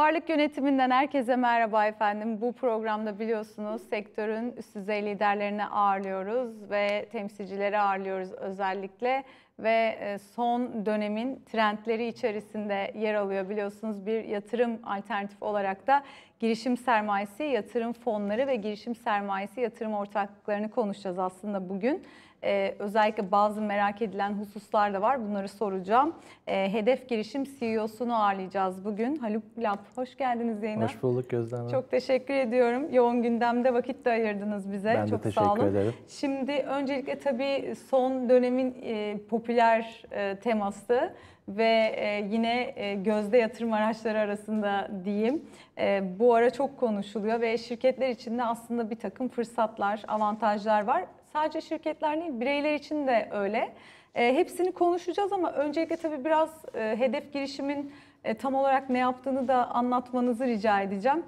Varlık yönetiminden herkese merhaba efendim. Bu programda biliyorsunuz sektörün üst düzey liderlerini ağırlıyoruz ve temsilcileri ağırlıyoruz özellikle ve e, son dönemin trendleri içerisinde yer alıyor biliyorsunuz bir yatırım alternatif olarak da girişim sermayesi, yatırım fonları ve girişim sermayesi yatırım ortaklıklarını konuşacağız aslında bugün e, özellikle bazı merak edilen hususlar da var. Bunları soracağım. E, Hedef Girişim CEO'sunu ağırlayacağız bugün. Haluk Lap, hoş geldiniz Zeynep. Hoş bulduk gözden. Çok teşekkür ediyorum. Yoğun gündemde vakit de ayırdınız bize. Ben Çok de teşekkür sağ olun. ederim. Şimdi öncelikle tabii son dönemin e, popüler e, teması ve e, yine e, gözde yatırım araçları arasında diyeyim. E, bu ara çok konuşuluyor ve şirketler içinde aslında bir takım fırsatlar, avantajlar var. Sadece şirketler değil, bireyler için de öyle. E, hepsini konuşacağız ama öncelikle tabii biraz e, hedef girişimin e, tam olarak ne yaptığını da anlatmanızı rica edeceğim.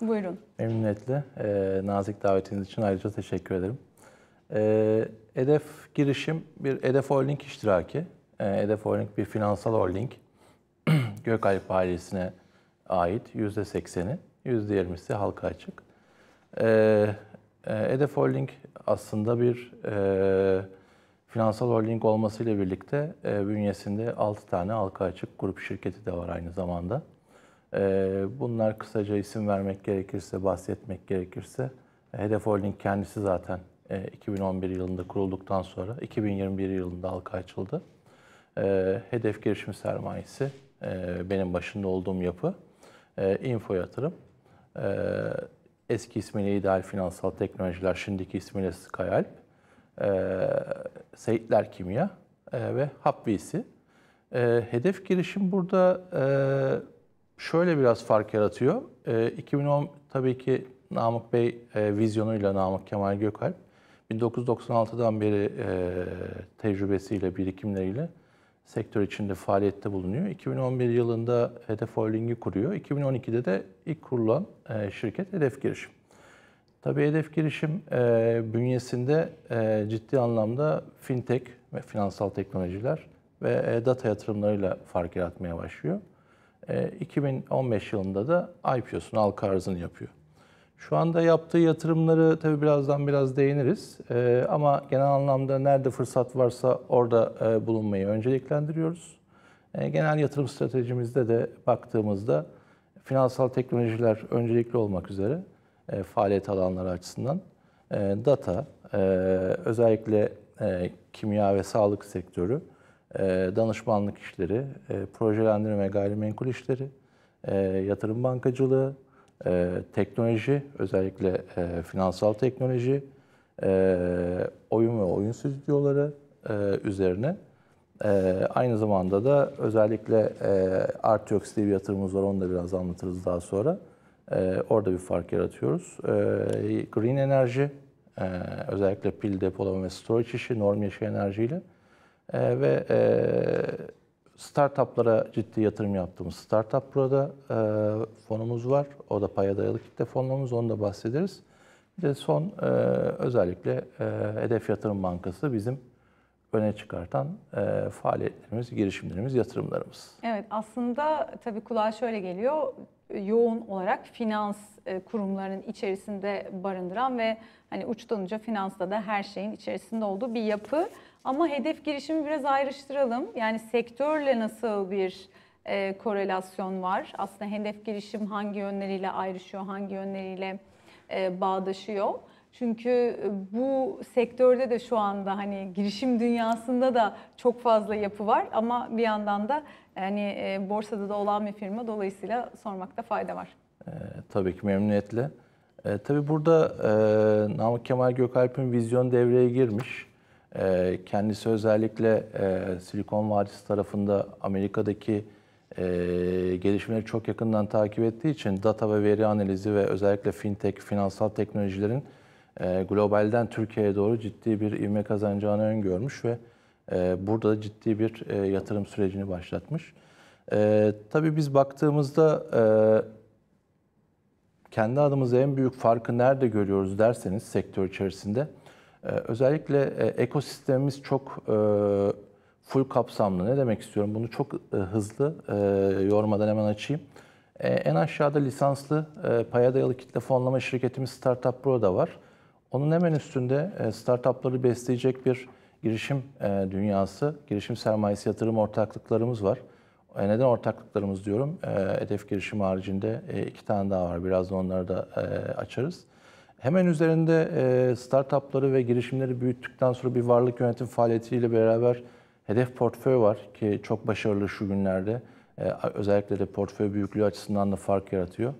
Buyurun. Memnuniyetle. E, nazik davetiniz için ayrıca teşekkür ederim. E, Hedef girişim bir Hedef Holding iştiraki. E, Hedef Holding bir finansal holding. Gökalp ailesine ait %80'i, %20'si halka açık. E, ee, Edef Holding aslında bir e, finansal holding olmasıyla birlikte e, bünyesinde 6 tane halka açık grup şirketi de var aynı zamanda. E, bunlar kısaca isim vermek gerekirse, bahsetmek gerekirse Hedef Holding kendisi zaten e, 2011 yılında kurulduktan sonra 2021 yılında halka açıldı. E, Hedef Girişim Sermayesi, e, benim başında olduğum yapı, e, Info Yatırım, e, Eski ismiyle İdeal Finansal Teknolojiler, şimdiki ismiyle Skyalp, e, Seyitler Kimya e, ve Hapvisi. E, hedef girişim burada e, şöyle biraz fark yaratıyor. E, 2010 tabii ki Namık Bey e, vizyonuyla Namık Kemal Gökalp 1996'dan beri e, tecrübesiyle, birikimleriyle sektör içinde faaliyette bulunuyor. 2011 yılında Hedef Holding'i kuruyor. 2012'de de ilk kurulan e, şirket Hedef Girişim. Tabii Hedef Girişim e, bünyesinde e, ciddi anlamda fintech ve finansal teknolojiler ve data yatırımlarıyla fark yaratmaya başlıyor. 2015 yılında da IPO'sunu, halka arzını yapıyor. Şu anda yaptığı yatırımları tabii birazdan biraz değiniriz. E, ama genel anlamda nerede fırsat varsa orada e, bulunmayı önceliklendiriyoruz. E, genel yatırım stratejimizde de baktığımızda finansal teknolojiler öncelikli olmak üzere e, faaliyet alanları açısından e, data, e, özellikle e, kimya ve sağlık sektörü, e, danışmanlık işleri, e, projelendirme ve gayrimenkul işleri, e, yatırım bankacılığı, e, teknoloji, özellikle e, finansal teknoloji, e, oyun ve oyun stüdyoları e, üzerine. E, aynı zamanda da özellikle e, Artyox diye bir yatırımımız var, onu da biraz anlatırız daha sonra. E, orada bir fark yaratıyoruz. E, green enerji, e, özellikle pil depolama ve storage işi, norm yeşil enerjiyle e, ve e, Startuplara ciddi yatırım yaptığımız Startup burada e, fonumuz var. O da paya dayalı kitle fonumuz. Onu da bahsederiz. Bir de son e, özellikle e, Hedef Yatırım Bankası bizim öne çıkartan e, faaliyetlerimiz, girişimlerimiz, yatırımlarımız. Evet aslında tabii kulağa şöyle geliyor. Yoğun olarak finans e, kurumlarının içerisinde barındıran ve hani uçtan uca finansta da her şeyin içerisinde olduğu bir yapı. Ama hedef girişimi biraz ayrıştıralım. Yani sektörle nasıl bir e, korelasyon var? Aslında hedef girişim hangi yönleriyle ayrışıyor, hangi yönleriyle e, bağdaşıyor? Çünkü e, bu sektörde de şu anda hani girişim dünyasında da çok fazla yapı var ama bir yandan da yani e, borsada da olan bir firma dolayısıyla sormakta fayda var. E, tabii ki memnuniyetle. E, tabii burada e, Namık Kemal Gökalp'in vizyon devreye girmiş. Ee, kendisi özellikle e, Silikon Vadisi tarafında Amerika'daki e, gelişmeleri çok yakından takip ettiği için data ve veri analizi ve özellikle fintech, finansal teknolojilerin e, globalden Türkiye'ye doğru ciddi bir ivme kazanacağını öngörmüş ve burada ciddi bir yatırım sürecini başlatmış. tabii biz baktığımızda kendi adımıza en büyük farkı nerede görüyoruz derseniz sektör içerisinde ee, özellikle e, ekosistemimiz çok e, full kapsamlı. Ne demek istiyorum? Bunu çok e, hızlı yormadan hemen açayım. En aşağıda lisanslı paya dayalı kitle fonlama şirketimiz Startup Pro'da var. Onun hemen üstünde startupları besleyecek bir girişim dünyası, girişim sermayesi yatırım ortaklıklarımız var. Neden ortaklıklarımız diyorum? Hedef girişim haricinde iki tane daha var. Birazdan onları da açarız. Hemen üzerinde e, startupları ve girişimleri büyüttükten sonra bir varlık yönetim faaliyetiyle beraber hedef portföy var ki çok başarılı şu günlerde. E, özellikle de portföy büyüklüğü açısından da fark yaratıyor.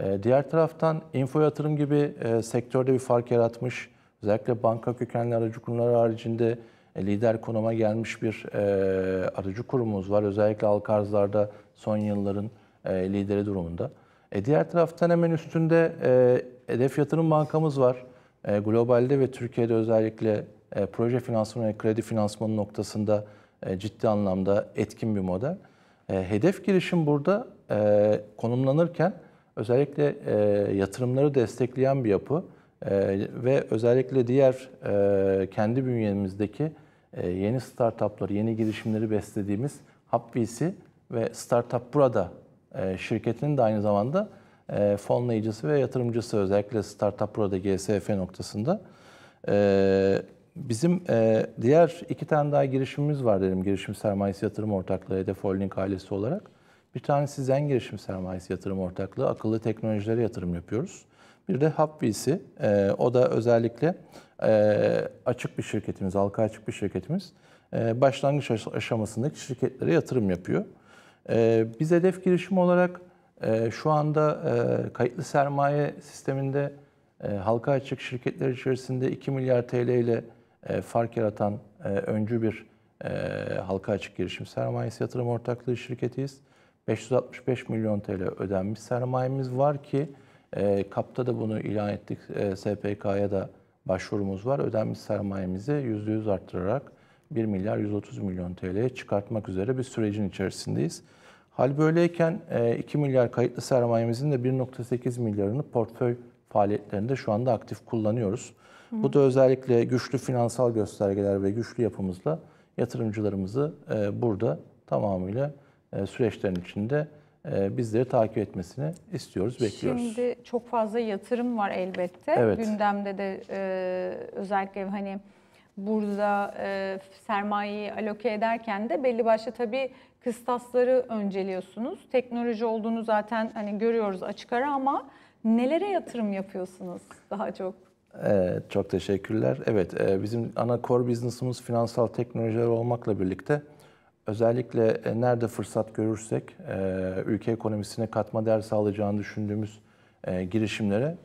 E, diğer taraftan info yatırım gibi sektörde bir fark yaratmış, özellikle banka kökenli aracı kurumları haricinde lider konuma gelmiş bir aracı kurumumuz var. Özellikle halka arzlarda son yılların lideri durumunda. diğer taraftan hemen üstünde hedef yatırım bankamız var. E, globalde ve Türkiye'de özellikle e, proje finansmanı ve kredi finansmanı noktasında e, ciddi anlamda etkin bir model. hedef girişim burada konumlanırken özellikle yatırımları destekleyen bir yapı ve özellikle diğer kendi bünyemizdeki e, yeni startupları, yeni girişimleri beslediğimiz HubVC ve Startup Burada şirketinin de aynı zamanda e, fonlayıcısı ve yatırımcısı özellikle Startup Pro'da GSF noktasında. E, bizim e, diğer iki tane daha girişimimiz var dedim. Girişim sermayesi yatırım ortaklığı Hedef Holding ailesi olarak. Bir tanesi Zen Girişim Sermayesi Yatırım Ortaklığı. Akıllı teknolojilere yatırım yapıyoruz. Bir de HubVC. o da özellikle açık bir şirketimiz, halka açık bir şirketimiz. başlangıç aşamasındaki şirketlere yatırım yapıyor. biz hedef girişim olarak ee, şu anda e, kayıtlı sermaye sisteminde e, halka açık şirketler içerisinde 2 milyar TL ile e, fark yaratan öncü bir halka açık girişim sermayesi yatırım ortaklığı şirketiyiz. 565 milyon TL ödenmiş sermayemiz var ki KAP'ta da bunu ilan ettik. E, SPK'ya da başvurumuz var. Ödenmiş sermayemizi %100 arttırarak 1 milyar 130 milyon TL'ye çıkartmak üzere bir sürecin içerisindeyiz. Hal böyleyken 2 e, milyar kayıtlı sermayemizin de 1.8 milyarını portföy faaliyetlerinde şu anda aktif kullanıyoruz. Hı. Bu da özellikle güçlü finansal göstergeler ve güçlü yapımızla yatırımcılarımızı e, burada tamamıyla e, süreçlerin içinde bizleri takip etmesini istiyoruz, bekliyoruz. Şimdi çok fazla yatırım var elbette. Evet. Gündemde de özellikle hani burada sermayeyi aloke ederken de belli başlı tabii kıstasları önceliyorsunuz. Teknoloji olduğunu zaten hani görüyoruz açık ara ama nelere yatırım yapıyorsunuz daha çok? Evet, çok teşekkürler. Evet, e, bizim ana core business'ımız finansal teknolojiler olmakla birlikte özellikle e, nerede fırsat görürsek e, ülke ekonomisine katma değer sağlayacağını düşündüğümüz girişimlere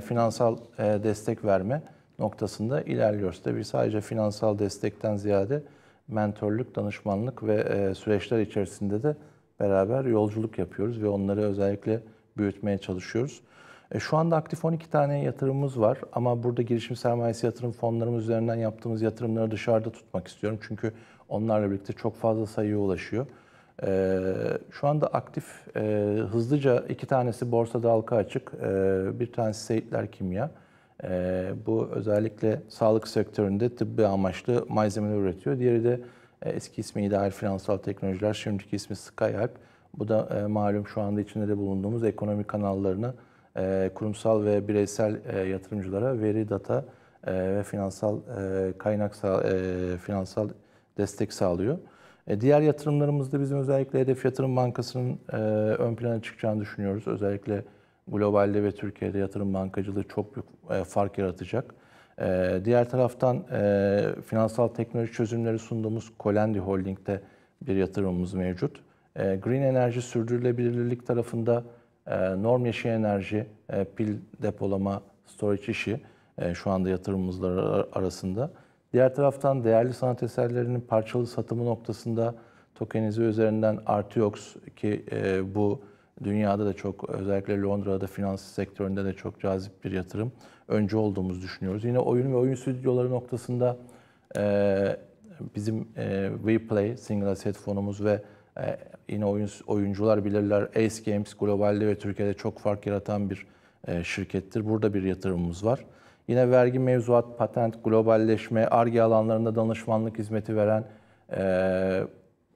finansal destek verme noktasında ilerliyoruz. Tabii sadece finansal destekten ziyade mentorluk, danışmanlık ve e, süreçler içerisinde de beraber yolculuk yapıyoruz ve onları özellikle büyütmeye çalışıyoruz. E, şu anda aktif 12 tane yatırımımız var ama burada girişim sermayesi yatırım fonlarımız üzerinden yaptığımız yatırımları dışarıda tutmak istiyorum. Çünkü onlarla birlikte çok fazla sayıya ulaşıyor. E, şu anda aktif hızlıca iki tanesi borsada halka açık, bir tanesi Seyitler Kimya. E, bu özellikle sağlık sektöründe tıbbi amaçlı malzemeler üretiyor. Diğeri de e, eski ismi İdeal Finansal Teknolojiler, şimdiki ismi SkyHelp. Bu da e, malum şu anda içinde de bulunduğumuz ekonomi kanallarını e, kurumsal ve bireysel e, yatırımcılara veri, data e, ve finansal e, kaynak sağ, e, finansal destek sağlıyor. E, diğer yatırımlarımızda bizim özellikle Hedef Yatırım Bankası'nın e, ön plana çıkacağını düşünüyoruz. Özellikle globalde ve Türkiye'de yatırım bankacılığı çok büyük e, fark yaratacak. E, diğer taraftan e, finansal teknoloji çözümleri sunduğumuz Colendi Holding'de bir yatırımımız mevcut. green enerji sürdürülebilirlik tarafında norm yeşil enerji, pil depolama, storage işi şu anda yatırımımızlar arasında. Diğer taraftan değerli sanat eserlerinin parçalı satımı noktasında tokenize üzerinden Artiox ki e, bu Dünyada da çok özellikle Londra'da finans sektöründe de çok cazip bir yatırım. Önce olduğumuzu düşünüyoruz. Yine oyun ve oyun stüdyoları noktasında e, bizim e, WePlay single asset fonumuz ve e, yine oyun, oyuncular bilirler Ace Games globalde ve Türkiye'de çok fark yaratan bir e, şirkettir. Burada bir yatırımımız var. Yine vergi, mevzuat, patent, globalleşme, ARGE alanlarında danışmanlık hizmeti veren, e,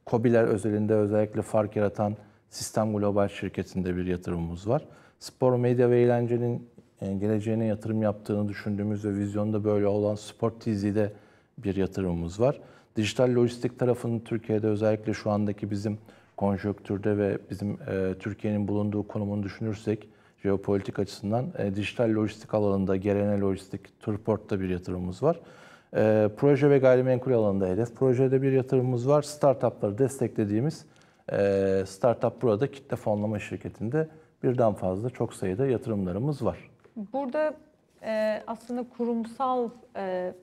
COBİ'ler özelinde özellikle fark yaratan Sistem Global şirketinde bir yatırımımız var. Spor, medya ve eğlencenin e, geleceğine yatırım yaptığını düşündüğümüz ve vizyonda böyle olan Sport TV'de bir yatırımımız var. Dijital lojistik tarafının Türkiye'de özellikle şu andaki bizim konjonktürde ve bizim e, Türkiye'nin bulunduğu konumunu düşünürsek jeopolitik açısından e, dijital lojistik alanında Gerene Lojistik, Turport'ta bir yatırımımız var. E, proje ve gayrimenkul alanında hedef projede bir yatırımımız var. Startupları desteklediğimiz ee, Startup burada kitle fonlama şirketinde birden fazla çok sayıda yatırımlarımız var. Burada e, aslında kurumsal e,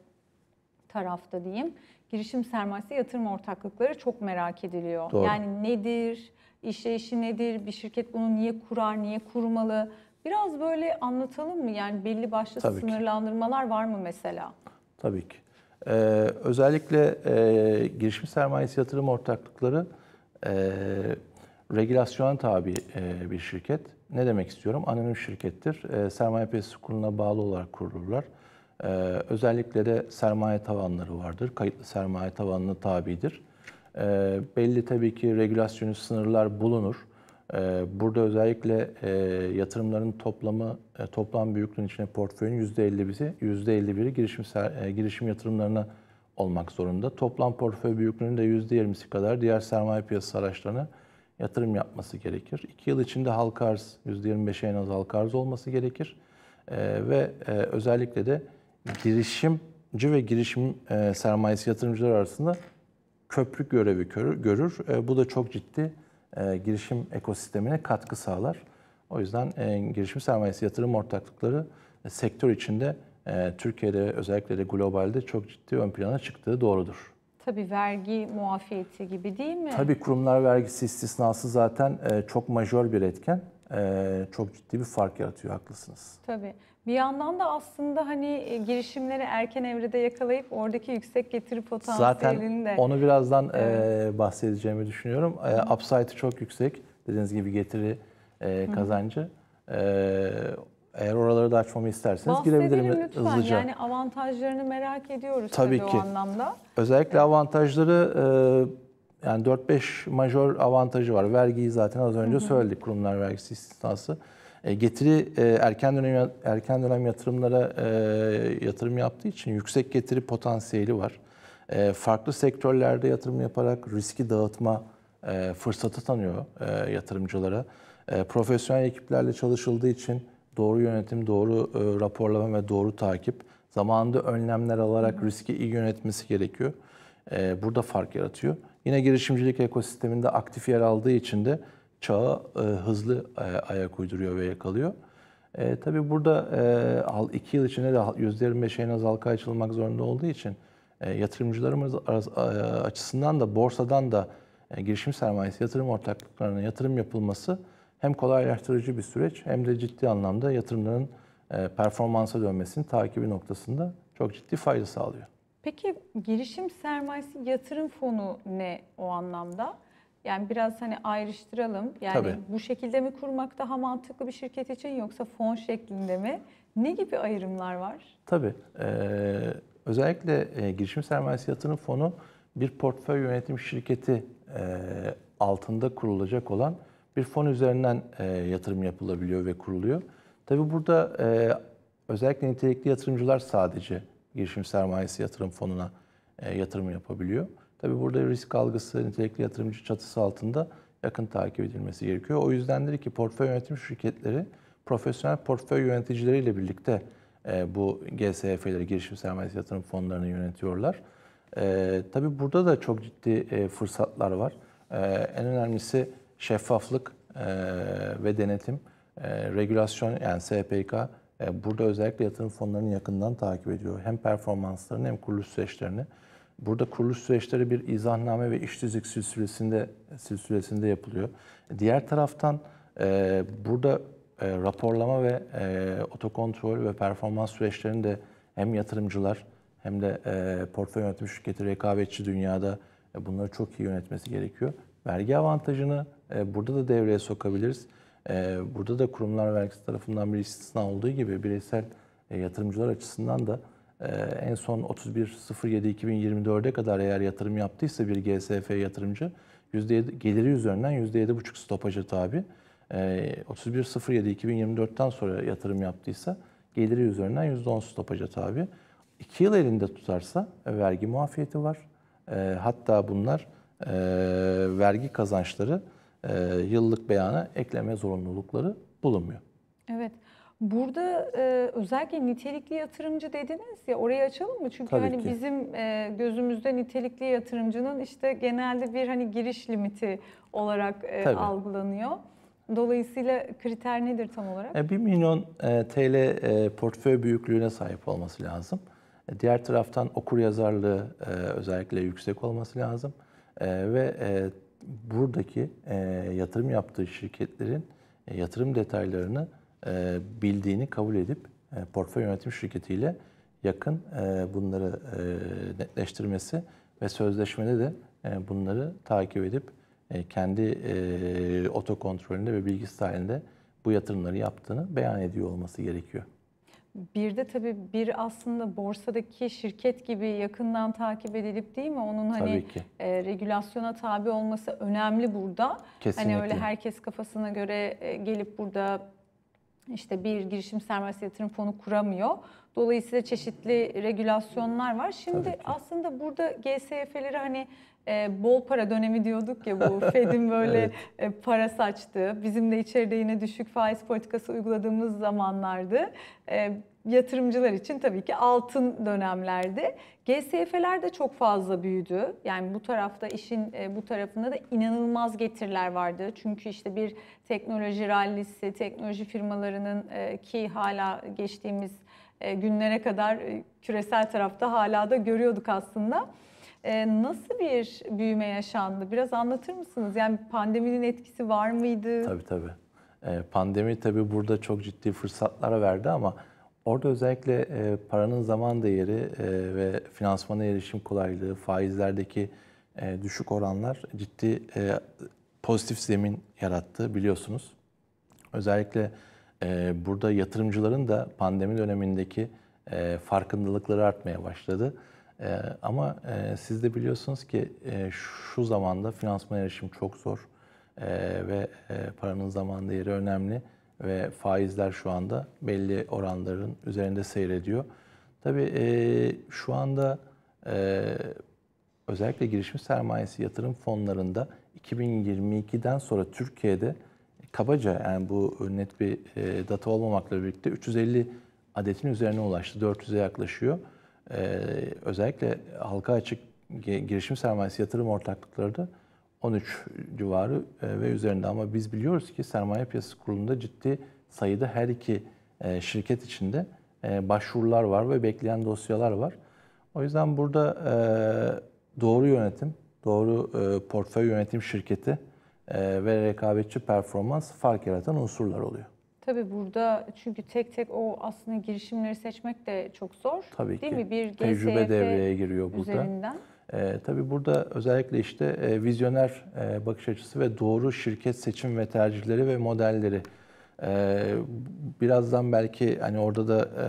tarafta diyeyim girişim sermayesi yatırım ortaklıkları çok merak ediliyor. Doğru. Yani nedir, işleyişi nedir, bir şirket bunu niye kurar, niye kurmalı? Biraz böyle anlatalım mı? Yani belli başlı Tabii sınırlandırmalar ki. var mı mesela? Tabii ki. Ee, özellikle e, girişim sermayesi yatırım ortaklıkları e, regülasyona tabi e, bir şirket. Ne demek istiyorum? Anonim şirkettir. E, sermaye piyasası kuruluna bağlı olarak kurulurlar. E, özellikle de sermaye tavanları vardır. Kayıtlı sermaye tavanına tabidir. E, belli tabii ki regülasyonu sınırlar bulunur. E, burada özellikle e, yatırımların toplamı e, toplam büyüklüğün içine portföyün %51'i %51'i girişim e, girişim yatırımlarına olmak zorunda. Toplam portföy büyüklüğünün de %20'si kadar diğer sermaye piyasası araçlarına yatırım yapması gerekir. 2 yıl içinde halka arz, %25'e en az halka arz olması gerekir. E, ve e, özellikle de girişimci ve girişim e, sermayesi yatırımcılar arasında köprü görevi görür. E, bu da çok ciddi e, girişim ekosistemine katkı sağlar. O yüzden e, girişim sermayesi yatırım ortaklıkları e, sektör içinde ee, Türkiye'de özellikle de globalde çok ciddi ön plana çıktığı doğrudur. Tabii vergi muafiyeti gibi değil mi? Tabii kurumlar vergisi istisnası zaten e, çok majör bir etken. E, çok ciddi bir fark yaratıyor, haklısınız. Tabii. Bir yandan da aslında hani e, girişimleri erken evrede yakalayıp oradaki yüksek getiri potansiyelini de... onu birazdan evet. bahsedeceğimi düşünüyorum. Hı. Upside'ı çok yüksek. Dediğiniz gibi getiri kazancı. Hı. Eğer oraları da açmamı isterseniz Bahsedelim girebilirim lütfen. hızlıca. Yani avantajlarını merak ediyoruz tabii, tabii ki. o anlamda. Özellikle evet. avantajları e, yani 4-5 majör avantajı var. Vergiyi zaten az önce Hı -hı. söyledik kurumlar vergisi istisnası. E, getiri e, erken dönem erken dönem yatırımlara yatırım yaptığı için yüksek getiri potansiyeli var. farklı sektörlerde yatırım yaparak riski dağıtma fırsatı tanıyor yatırımcılara. profesyonel ekiplerle çalışıldığı için doğru yönetim, doğru e, raporlama ve doğru takip, zamanında önlemler alarak riski iyi yönetmesi gerekiyor. E, burada fark yaratıyor. Yine girişimcilik ekosisteminde aktif yer aldığı için de çağa e, hızlı e, ayak uyduruyor ve yakalıyor. E, tabii burada e, iki yıl içinde de %25 en az halka açılmak zorunda olduğu için e, yatırımcılarımız e, açısından da borsadan da e, girişim sermayesi yatırım ortaklıklarına yatırım yapılması hem kolaylaştırıcı bir süreç hem de ciddi anlamda yatırımların e, performansa dönmesinin takibi noktasında çok ciddi fayda sağlıyor. Peki girişim sermayesi yatırım fonu ne o anlamda? Yani biraz hani ayrıştıralım. Yani Tabii. bu şekilde mi kurmak daha mantıklı bir şirket için yoksa fon şeklinde mi? Ne gibi ayrımlar var? Tabii. Ee, özellikle e, girişim sermayesi yatırım fonu bir portföy yönetim şirketi e, altında kurulacak olan bir fon üzerinden e, yatırım yapılabiliyor ve kuruluyor. Tabi burada e, özellikle nitelikli yatırımcılar sadece girişim sermayesi yatırım fonuna e, yatırım yapabiliyor. Tabi burada risk algısı nitelikli yatırımcı çatısı altında yakın takip edilmesi gerekiyor. O yüzden yüzdendir ki portföy yönetim şirketleri profesyonel portföy yöneticileriyle birlikte e, bu GSF'leri, girişim sermayesi yatırım fonlarını yönetiyorlar. E, tabii burada da çok ciddi e, fırsatlar var. E, en önemlisi şeffaflık e, ve denetim, e, regülasyon yani SPK e, burada özellikle yatırım fonlarının yakından takip ediyor. Hem performanslarını hem kuruluş süreçlerini. Burada kuruluş süreçleri bir izahname ve işsizlik silsilesinde silsilesinde yapılıyor. Diğer taraftan e, burada e, raporlama ve e, otokontrol ve performans süreçlerini de hem yatırımcılar hem de e, portföy yönetim şirketi rekabetçi dünyada e, bunları çok iyi yönetmesi gerekiyor. Vergi avantajını e, burada da devreye sokabiliriz. E, burada da kurumlar vergisi tarafından bir istisna olduğu gibi bireysel e, yatırımcılar açısından da en son 31.07.2024'e kadar eğer yatırım yaptıysa bir GSF yatırımcı %7, geliri üzerinden %7,5 stopajı tabi. 31.07.2024'ten sonra yatırım yaptıysa geliri üzerinden %10 stopajı tabi. 2 yıl elinde tutarsa vergi muafiyeti var. Hatta bunlar vergi kazançları e, yıllık beyana ekleme zorunlulukları bulunmuyor. Evet. Burada e, özellikle nitelikli yatırımcı dediniz ya orayı açalım mı? Çünkü Tabii hani ki. bizim e, gözümüzde nitelikli yatırımcının işte genelde bir hani giriş limiti olarak e, algılanıyor. Dolayısıyla kriter nedir tam olarak? E, 1 milyon e, TL e, portföy büyüklüğüne sahip olması lazım. E, diğer taraftan okur yazarlığı e, özellikle yüksek olması lazım. E, ve e, buradaki e, yatırım yaptığı şirketlerin e, yatırım detaylarını e, bildiğini kabul edip e, portföy yönetim şirketiyle yakın e, bunları e, netleştirmesi ve sözleşmede de e, bunları takip edip e, kendi e, otokontrolünde ve bilgisi halinde bu yatırımları yaptığını beyan ediyor olması gerekiyor. Bir de tabii bir aslında borsadaki şirket gibi yakından takip edilip değil mi? Onun hani e, regülasyona tabi olması önemli burada. Hani Kesinlikle. Hani öyle herkes kafasına göre e, gelip burada işte bir girişim sermayesi yatırım fonu kuramıyor. Dolayısıyla çeşitli regülasyonlar var. Şimdi aslında burada GSF'leri hani e, bol para dönemi diyorduk ya bu Fed'in böyle evet. e, para saçtığı. Bizim de içeride yine düşük faiz politikası uyguladığımız zamanlardı. E, yatırımcılar için tabii ki altın dönemlerde. GSF'ler de çok fazla büyüdü. Yani bu tarafta işin e, bu tarafında da inanılmaz getiriler vardı. Çünkü işte bir teknoloji rallisi, teknoloji firmalarının e, ki hala geçtiğimiz e, günlere kadar küresel tarafta hala da görüyorduk aslında. Nasıl bir büyüme yaşandı? Biraz anlatır mısınız? Yani pandeminin etkisi var mıydı? Tabii tabii. Pandemi tabii burada çok ciddi fırsatlara verdi ama Orada özellikle e, paranın zaman değeri e, ve finansmana erişim kolaylığı, faizlerdeki e, düşük oranlar ciddi e, pozitif zemin yarattı biliyorsunuz. Özellikle e, burada yatırımcıların da pandemi dönemindeki e, farkındalıkları artmaya başladı. E, ama e, siz de biliyorsunuz ki e, şu zamanda finansman erişim çok zor e, ve e, paranın zaman değeri önemli ve faizler şu anda belli oranların üzerinde seyrediyor. Tabii e, şu anda e, özellikle girişim sermayesi yatırım fonlarında 2022'den sonra Türkiye'de kabaca yani bu net bir e, data olmamakla birlikte 350 adetin üzerine ulaştı. 400'e yaklaşıyor. E, özellikle halka açık girişim sermayesi yatırım ortaklıkları da 13 civarı e, ve üzerinde ama biz biliyoruz ki sermaye piyasası kurulunda ciddi sayıda her iki e, şirket içinde e, başvurular var ve bekleyen dosyalar var. O yüzden burada doğru yönetim, doğru portföy yönetim şirketi ve rekabetçi performans fark yaratan unsurlar oluyor. Tabii burada çünkü tek tek o aslında girişimleri seçmek de çok zor. Tabii değil ki. mi? Bir GSF Tecrübe devreye giriyor burada. Üzerinden. E, tabii burada özellikle işte e, vizyoner e, bakış açısı ve doğru şirket seçim ve tercihleri ve modelleri. E, birazdan belki hani orada da e,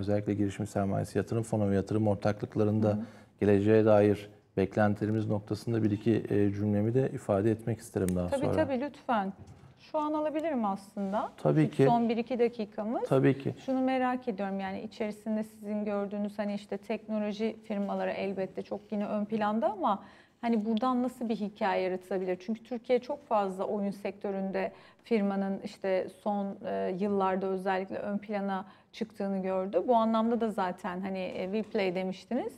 özellikle girişim sermayesi yatırım fonu ve yatırım ortaklıklarında hı hı. geleceğe dair beklentilerimiz noktasında bir iki e, cümlemi de ifade etmek isterim daha tabii, sonra. Tabii tabii lütfen. Şu an alabilirim aslında. Tabii ki. Son 1-2 dakikamız. Tabii ki. Şunu merak ediyorum yani içerisinde sizin gördüğünüz hani işte teknoloji firmaları elbette çok yine ön planda ama hani buradan nasıl bir hikaye yaratılabilir? Çünkü Türkiye çok fazla oyun sektöründe firmanın işte son e, yıllarda özellikle ön plana çıktığını gördü. Bu anlamda da zaten hani e, WePlay demiştiniz.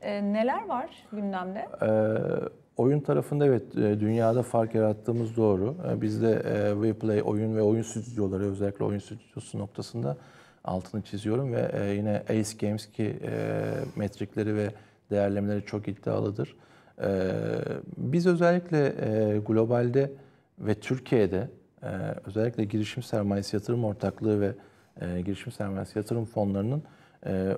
E, neler var gündemde? Ee, Oyun tarafında evet e, dünyada fark yarattığımız doğru. E, Bizde e, WePlay oyun ve oyun stüdyoları özellikle oyun stüdyosu noktasında altını çiziyorum ve yine Ace Games ki metrikleri ve değerlemeleri çok iddialıdır. Biz özellikle globalde ve Türkiye'de özellikle girişim sermayesi yatırım ortaklığı ve girişim sermayesi yatırım fonlarının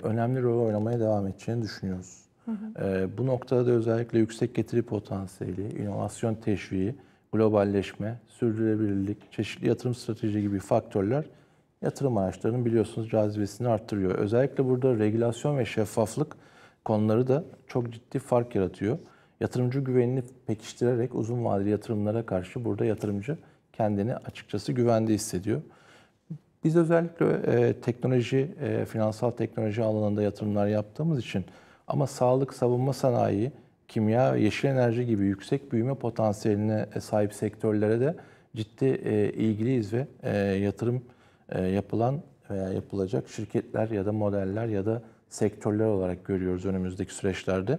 önemli rol oynamaya devam edeceğini düşünüyoruz. Hı hı. Ee, bu noktada da özellikle yüksek getiri potansiyeli, inovasyon teşviği, globalleşme, sürdürülebilirlik, çeşitli yatırım strateji gibi faktörler yatırım araçlarının biliyorsunuz cazibesini arttırıyor. Özellikle burada regülasyon ve şeffaflık konuları da çok ciddi fark yaratıyor. Yatırımcı güvenini pekiştirerek uzun vadeli yatırımlara karşı burada yatırımcı kendini açıkçası güvende hissediyor. Biz özellikle e, teknoloji, e, finansal teknoloji alanında yatırımlar yaptığımız için ama sağlık, savunma sanayi, kimya, yeşil enerji gibi yüksek büyüme potansiyeline e, sahip sektörlere de ciddi e, ilgiliyiz ve e, yatırım e, yapılan veya yapılacak şirketler ya da modeller ya da sektörler olarak görüyoruz önümüzdeki süreçlerde.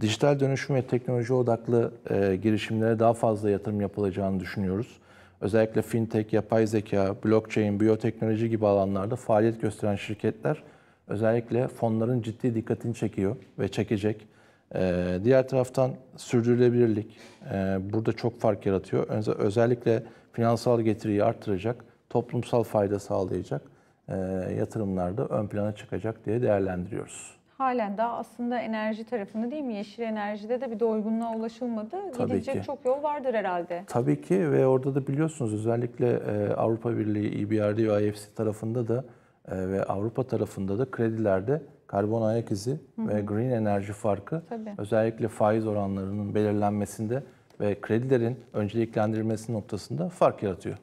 Dijital dönüşüm ve teknoloji odaklı e, girişimlere daha fazla yatırım yapılacağını düşünüyoruz. Özellikle fintech, yapay zeka, blockchain, biyoteknoloji gibi alanlarda faaliyet gösteren şirketler özellikle fonların ciddi dikkatini çekiyor ve çekecek. Ee, diğer taraftan sürdürülebilirlik e, burada çok fark yaratıyor. Özellikle finansal getiriyi arttıracak, toplumsal fayda sağlayacak e, yatırımlarda ön plana çıkacak diye değerlendiriyoruz. Halen daha aslında enerji tarafını değil mi? Yeşil enerjide de bir doygunluğa ulaşılmadı. Tabii Gidecek ki. çok yol vardır herhalde. Tabii ki ve orada da biliyorsunuz özellikle e, Avrupa Birliği, EBRD ve IFC tarafında da e, ve Avrupa tarafında da kredilerde karbon ayak izi Hı-hı. ve green enerji farkı Tabii. özellikle faiz oranlarının belirlenmesinde ve kredilerin önceliklendirilmesi noktasında fark yaratıyor.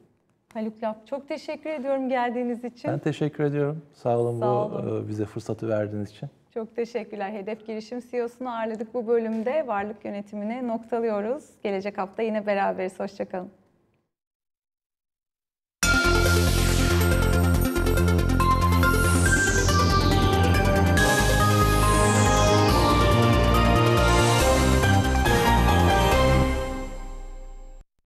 Haluk Lap çok teşekkür ediyorum geldiğiniz için. Ben teşekkür ediyorum. Sağ olun Sağ bu e, bize fırsatı verdiğiniz için. Çok teşekkürler. Hedef Girişim CEO'sunu ağırladık bu bölümde. Varlık yönetimini noktalıyoruz. Gelecek hafta yine beraberiz. Hoşçakalın.